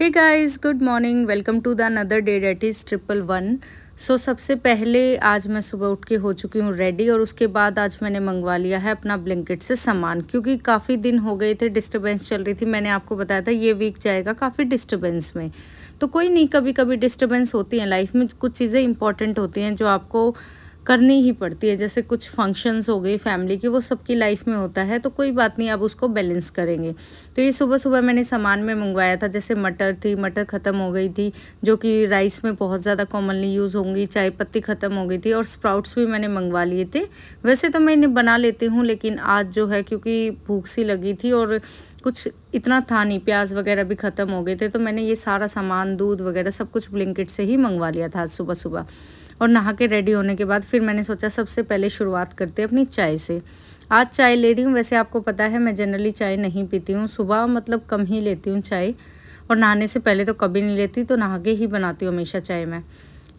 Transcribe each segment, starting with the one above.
hey guys good morning welcome to the another day date is triple one so सबसे पहले आज मैं सुबह उठ के हो चुकी हूँ रेडी और उसके बाद आज मैंने मंगवा लिया है अपना ब्लैंकेट से सामान क्योंकि काफ़ी दिन हो गए थे डिस्टर्बेंस चल रही थी मैंने आपको बताया था ये वीक जाएगा काफ़ी डिस्टर्बेंस में तो कोई नहीं कभी कभी डिस्टर्बेंस होती हैं लाइफ में कुछ चीज़ें इंपॉर्टेंट होती हैं जो आपको करनी ही पड़ती है जैसे कुछ फंक्शंस हो गए फैमिली के वो सबकी लाइफ में होता है तो कोई बात नहीं आप उसको बैलेंस करेंगे तो ये सुबह सुबह मैंने सामान में मंगवाया था जैसे मटर थी मटर ख़त्म हो गई थी जो कि राइस में बहुत ज़्यादा कॉमनली यूज़ होंगी चाय पत्ती ख़त्म हो गई थी और स्प्राउट्स भी मैंने मंगवा लिए थे वैसे तो मैं इन्हें बना लेती हूँ लेकिन आज जो है क्योंकि भूख सी लगी थी और कुछ इतना था नहीं प्याज वगैरह भी ख़त्म हो गए थे तो मैंने ये सारा सामान दूध वगैरह सब कुछ ब्लिंकिट से ही मंगवा लिया था आज सुबह सुबह और नहा के रेडी होने के बाद फिर मैंने सोचा सबसे पहले शुरुआत करते अपनी चाय से आज चाय ले रही हूँ वैसे आपको पता है मैं जनरली चाय नहीं पीती हूँ सुबह मतलब कम ही लेती हूँ चाय और नहाने से पहले तो कभी नहीं लेती तो नहा के ही बनाती हूँ हमेशा चाय मैं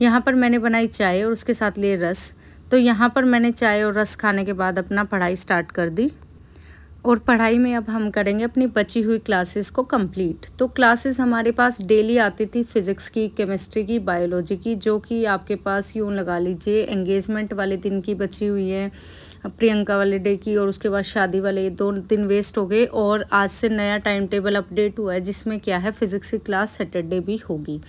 यहाँ पर मैंने बनाई चाय और उसके साथ लिए रस तो यहाँ पर मैंने चाय और रस खाने के बाद अपना पढ़ाई स्टार्ट कर दी और पढ़ाई में अब हम करेंगे अपनी बची हुई क्लासेस को कंप्लीट तो क्लासेस हमारे पास डेली आती थी फिज़िक्स की केमिस्ट्री की बायोलॉजी की जो कि आपके पास यूँ लगा लीजिए एंगेजमेंट वाले दिन की बची हुई है प्रियंका वाले डे की और उसके बाद शादी वाले दो दिन वेस्ट हो गए और आज से नया टाइम टेबल अपडेट हुआ है जिसमें क्या है फिज़िक्स की क्लास सैटरडे भी होगी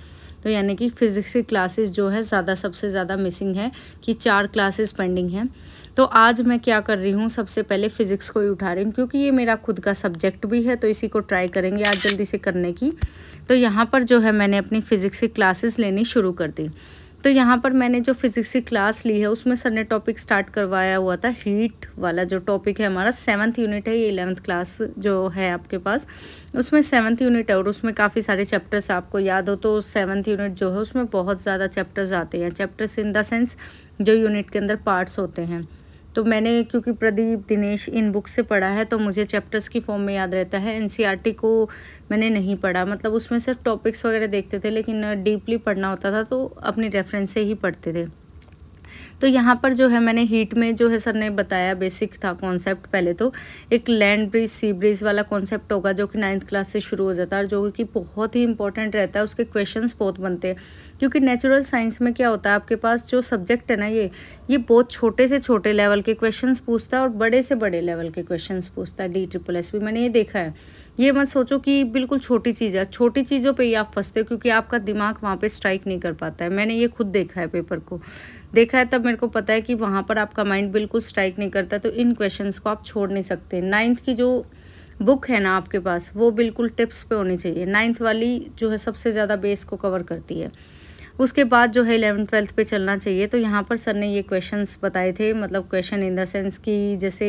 तो यानी कि फ़िज़िक्स की क्लासेस जो है ज़्यादा सबसे ज़्यादा मिसिंग है कि चार क्लासेस पेंडिंग हैं तो आज मैं क्या कर रही हूँ सबसे पहले फ़िज़िक्स को ही उठा रही हूँ क्योंकि ये मेरा खुद का सब्जेक्ट भी है तो इसी को ट्राई करेंगे आज जल्दी से करने की तो यहाँ पर जो है मैंने अपनी फ़िज़िक्स की क्लासेस लेनी शुरू कर दी तो यहाँ पर मैंने जो फिज़िक्स की क्लास ली है उसमें सर ने टॉपिक स्टार्ट करवाया हुआ था हीट वाला जो टॉपिक है हमारा सेवन्थ यूनिट है ये इलेवंथ क्लास जो है आपके पास उसमें सेवन्थ यूनिट है और उसमें काफ़ी सारे चैप्टर्स आपको याद हो तो सेवन्थ यूनिट जो है उसमें बहुत ज़्यादा चैप्टर्स आते हैं चैप्टर्स इन द सेंस जो यूनिट के अंदर पार्ट्स होते हैं तो मैंने क्योंकि प्रदीप दिनेश इन बुक से पढ़ा है तो मुझे चैप्टर्स की फॉर्म में याद रहता है एनसीईआरटी e को मैंने नहीं पढ़ा मतलब उसमें सिर्फ टॉपिक्स वगैरह देखते थे लेकिन डीपली पढ़ना होता था तो अपनी रेफरेंस से ही पढ़ते थे तो यहाँ पर जो है मैंने हीट में जो है सर ने बताया बेसिक था कॉन्सेप्ट पहले तो एक लैंड ब्रिज सी ब्रिज वाला कॉन्सेप्ट होगा जो कि नाइन्थ क्लास से शुरू हो जाता है और जो कि बहुत ही इंपॉर्टेंट रहता है उसके क्वेश्चंस बहुत बनते हैं क्योंकि नेचुरल साइंस में क्या होता है आपके पास जो सब्जेक्ट है ना ये ये बहुत छोटे से छोटे लेवल के क्वेश्चंस पूछता है और बड़े से बड़े लेवल के क्वेश्चंस पूछता है डी ट्रिपल एस भी मैंने ये देखा है ये मत सोचो कि बिल्कुल छोटी चीज़ है छोटी चीज़ों पे ही आप फंसते हो क्योंकि आपका दिमाग वहाँ पे स्ट्राइक नहीं कर पाता है मैंने ये खुद देखा है पेपर को देखा है तब मेरे को पता है कि वहाँ पर आपका माइंड बिल्कुल स्ट्राइक नहीं करता तो इन क्वेश्चन को आप छोड़ नहीं सकते नाइन्थ की जो बुक है ना आपके पास वो बिल्कुल टिप्स पे होनी चाहिए नाइन्थ वाली जो है सबसे ज़्यादा बेस को कवर करती है उसके बाद जो है इलेवन ट्वेल्थ पे चलना चाहिए तो यहाँ पर सर ने ये क्वेश्चंस बताए थे मतलब क्वेश्चन इन द सेंस कि जैसे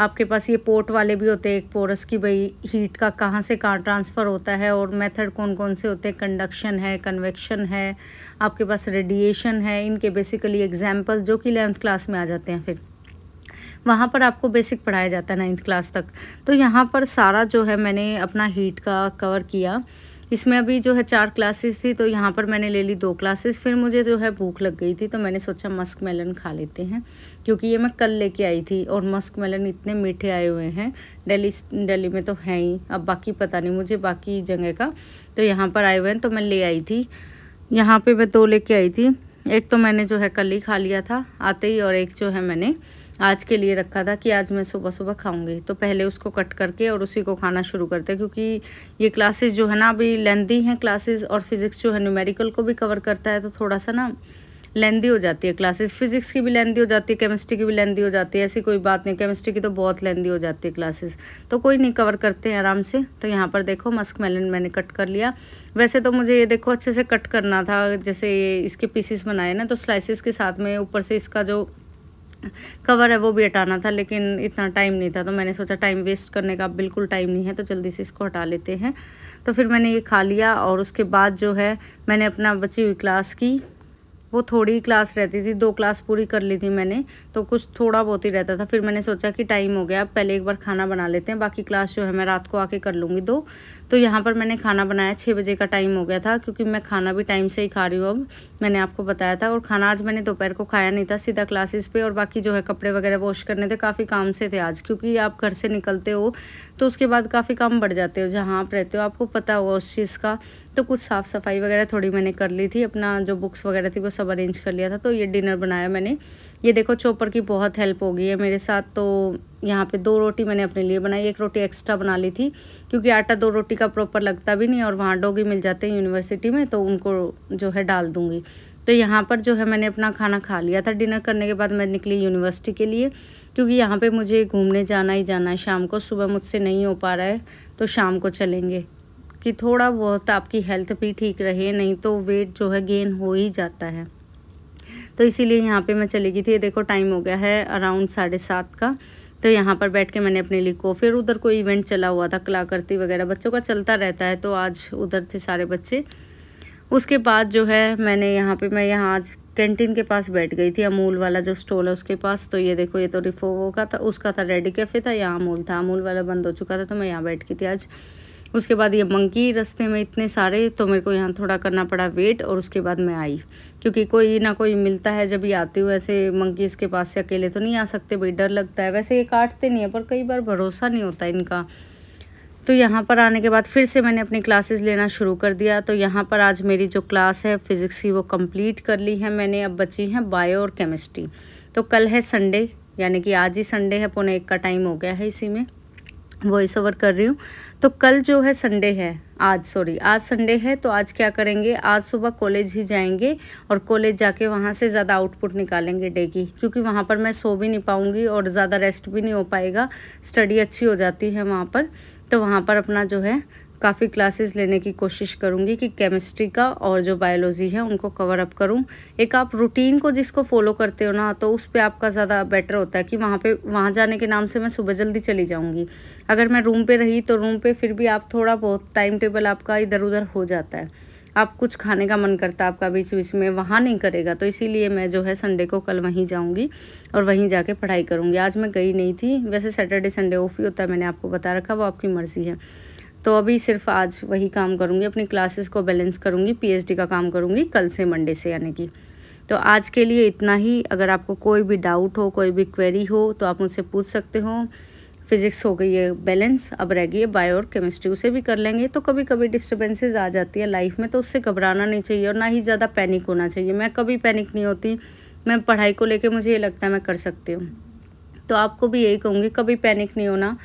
आपके पास ये पोर्ट वाले भी होते हैं एक पोरस की भाई हीट का कहाँ से कहाँ ट्रांसफ़र होता है और मेथड कौन कौन से होते हैं कंडक्शन है कन्वेक्शन है आपके पास रेडिएशन है इनके बेसिकली एग्जाम्पल जो कि इलेवंथ क्लास में आ जाते हैं फिर वहाँ पर आपको बेसिक पढ़ाया जाता है नाइन्थ क्लास तक तो यहाँ पर सारा जो है मैंने अपना हीट का कवर किया इसमें अभी जो है चार क्लासेस थी तो यहाँ पर मैंने ले ली दो क्लासेस फिर मुझे जो है भूख लग गई थी तो मैंने सोचा मस्क मेलन खा लेते हैं क्योंकि ये मैं कल लेके आई थी और मस्क मेलन इतने मीठे आए हुए हैं दिल्ली दिल्ली में तो है ही अब बाकी पता नहीं मुझे बाकी जगह का तो यहाँ पर आए हुए हैं तो मैं ले आई थी यहाँ पर मैं दो ले आई थी एक तो मैंने जो है कल ही खा लिया था आते ही और एक जो है मैंने आज के लिए रखा था कि आज मैं सुबह सुबह खाऊंगी तो पहले उसको कट करके और उसी को खाना शुरू करते हैं क्योंकि ये क्लासेस जो है ना अभी लेंदी हैं क्लासेस और फिज़िक्स जो है न्यूमेरिकल को भी कवर करता है तो थोड़ा सा ना लेंदी हो जाती है क्लासेस फिजिक्स की भी लेंदी हो जाती है केमिस्ट्री की भी लेंदी हो जाती है ऐसी कोई बात नहीं केमिस्ट्री की तो बहुत लेंदी हो जाती है क्लासेस तो कोई नहीं कवर करते हैं आराम से तो यहाँ पर देखो मस्क मेलन मैंने कट कर लिया वैसे तो मुझे ये देखो अच्छे से कट करना था जैसे इसके पीसीस बनाए ना तो स्लाइसिस के साथ में ऊपर से इसका जो कवर है वो भी हटाना था लेकिन इतना टाइम नहीं था तो मैंने सोचा टाइम वेस्ट करने का बिल्कुल टाइम नहीं है तो जल्दी से इसको हटा लेते हैं तो फिर मैंने ये खा लिया और उसके बाद जो है मैंने अपना बची हुई क्लास की वो थोड़ी क्लास रहती थी दो क्लास पूरी कर ली थी मैंने तो कुछ थोड़ा बहुत ही रहता था फिर मैंने सोचा कि टाइम हो गया पहले एक बार खाना बना लेते हैं बाकी क्लास जो है मैं रात को आके कर लूँगी दो तो यहाँ पर मैंने खाना बनाया छः बजे का टाइम हो गया था क्योंकि मैं खाना भी टाइम से ही खा रही हूँ अब मैंने आपको बताया था और खाना आज मैंने दोपहर को खाया नहीं था सीधा क्लासेस पे और बाकी जो है कपड़े वगैरह वॉश करने थे काफ़ी काम से थे आज क्योंकि आप घर से निकलते हो तो उसके बाद काफ़ी काम बढ़ जाते हो जहाँ आप रहते हो आपको पता होगा उस चीज़ का तो कुछ साफ़ सफाई वगैरह थोड़ी मैंने कर ली थी अपना जो बुक्स वगैरह थी वो सब सब अरेंज कर लिया था तो ये डिनर बनाया मैंने ये देखो चोपर की बहुत हेल्प हो गई है मेरे साथ तो यहाँ पे दो रोटी मैंने अपने लिए बनाई एक रोटी एक्स्ट्रा बना ली थी क्योंकि आटा दो रोटी का प्रॉपर लगता भी नहीं और वहाँ डोगी मिल जाते हैं यूनिवर्सिटी में तो उनको जो है डाल दूँगी तो यहाँ पर जो है मैंने अपना खाना खा लिया था डिनर करने के बाद मैं निकली यूनिवर्सिटी के लिए क्योंकि यहाँ पर मुझे घूमने जाना ही जाना है शाम को सुबह मुझसे नहीं हो पा रहा है तो शाम को चलेंगे कि थोड़ा बहुत आपकी हेल्थ भी ठीक रहे नहीं तो वेट जो है गेन हो ही जाता है तो इसीलिए यहाँ पे मैं चली गई थी देखो टाइम हो गया है अराउंड साढ़े सात का तो यहाँ पर बैठ के मैंने अपने लिए को फिर उधर कोई इवेंट चला हुआ था कलाकृति वगैरह बच्चों का चलता रहता है तो आज उधर थे सारे बच्चे उसके बाद जो है मैंने यहाँ पे मैं यहाँ आज कैंटीन के पास बैठ गई थी अमूल वाला जो स्टॉल है उसके पास तो ये देखो ये तो रिफोवो का था उसका था रेडी कैफ़े था यहाँ अमूल था अमूल वाला बंद हो चुका था तो मैं यहाँ बैठ गई थी आज उसके बाद ये मंकी रस्ते में इतने सारे तो मेरे को यहाँ थोड़ा करना पड़ा वेट और उसके बाद मैं आई क्योंकि कोई ना कोई मिलता है जब ये आते हुए ऐसे मंकीज़ के पास से अकेले तो नहीं आ सकते भाई डर लगता है वैसे ये काटते नहीं है पर कई बार भरोसा नहीं होता इनका तो यहाँ पर आने के बाद फिर से मैंने अपनी क्लासेस लेना शुरू कर दिया तो यहाँ पर आज मेरी जो क्लास है फ़िज़िक्स की वो कंप्लीट कर ली है मैंने अब बची हैं बायो और केमिस्ट्री तो कल है संडे यानी कि आज ही संडे है पौने एक का टाइम हो गया है इसी में वॉइस ओवर कर रही हूँ तो कल जो है संडे है आज सॉरी आज संडे है तो आज क्या करेंगे आज सुबह कॉलेज ही जाएंगे और कॉलेज जाके वहाँ से ज़्यादा आउटपुट निकालेंगे डे की क्योंकि वहाँ पर मैं सो भी नहीं पाऊँगी और ज़्यादा रेस्ट भी नहीं हो पाएगा स्टडी अच्छी हो जाती है वहाँ पर तो वहाँ पर अपना जो है काफ़ी क्लासेस लेने की कोशिश करूँगी कि केमिस्ट्री का और जो बायोलॉजी है उनको कवर अप करूँ एक आप रूटीन को जिसको फॉलो करते हो ना तो उस पर आपका ज़्यादा बेटर होता है कि वहाँ पर वहाँ जाने के नाम से मैं सुबह जल्दी चली जाऊँगी अगर मैं रूम पर रही तो रूम पर फिर भी आप थोड़ा बहुत टाइम टेबल आपका इधर उधर हो जाता है आप कुछ खाने का मन करता है आपका बीच बीच में वहाँ नहीं करेगा तो इसीलिए मैं जो है संडे को कल वहीं जाऊँगी और वहीं जाके पढ़ाई करूँगी आज मैं गई नहीं थी वैसे सैटरडे संडे ऑफ ही होता है मैंने आपको बता रखा वो आपकी मर्ज़ी है तो अभी सिर्फ आज वही काम करूँगी अपनी क्लासेस को बैलेंस करूँगी पीएचडी का काम करूँगी कल से मंडे से यानी कि तो आज के लिए इतना ही अगर आपको कोई भी डाउट हो कोई भी क्वेरी हो तो आप मुझसे पूछ सकते हो फिज़िक्स हो गई है बैलेंस अब रह गई है बायो और केमिस्ट्री उसे भी कर लेंगे तो कभी कभी डिस्टर्बेंसेज आ जाती है लाइफ में तो उससे घबराना नहीं चाहिए और ना ही ज़्यादा पैनिक होना चाहिए मैं कभी पैनिक नहीं होती मैं पढ़ाई को लेके मुझे ये लगता है मैं कर सकती हूँ तो आपको भी यही कहूँगी कभी पैनिक नहीं होना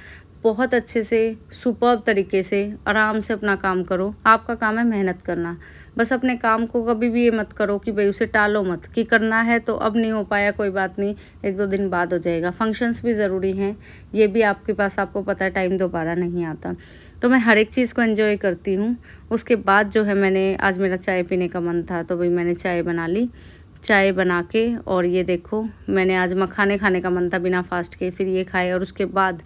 बहुत अच्छे से सुपर तरीके से आराम से अपना काम करो आपका काम है मेहनत करना बस अपने काम को कभी भी ये मत करो कि भाई उसे टालो मत कि करना है तो अब नहीं हो पाया कोई बात नहीं एक दो दिन बाद हो जाएगा फंक्शंस भी ज़रूरी हैं ये भी आपके पास आपको पता है टाइम दोबारा नहीं आता तो मैं हर एक चीज़ को एंजॉय करती हूँ उसके बाद जो है मैंने आज मेरा चाय पीने का मन था तो भाई मैंने चाय बना ली चाय बना के और ये देखो मैंने आज मखाने खाने का मन था बिना फास्ट के फिर ये खाए और उसके बाद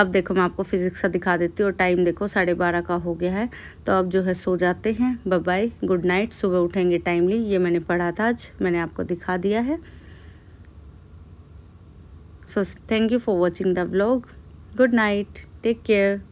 अब देखो मैं आपको फिजिक्स का दिखा देती हूँ और टाइम देखो साढ़े बारह का हो गया है तो अब जो है सो जाते हैं बाय गुड नाइट सुबह उठेंगे टाइमली ये मैंने पढ़ा था आज मैंने आपको दिखा दिया है so thank you for watching the blog good night take care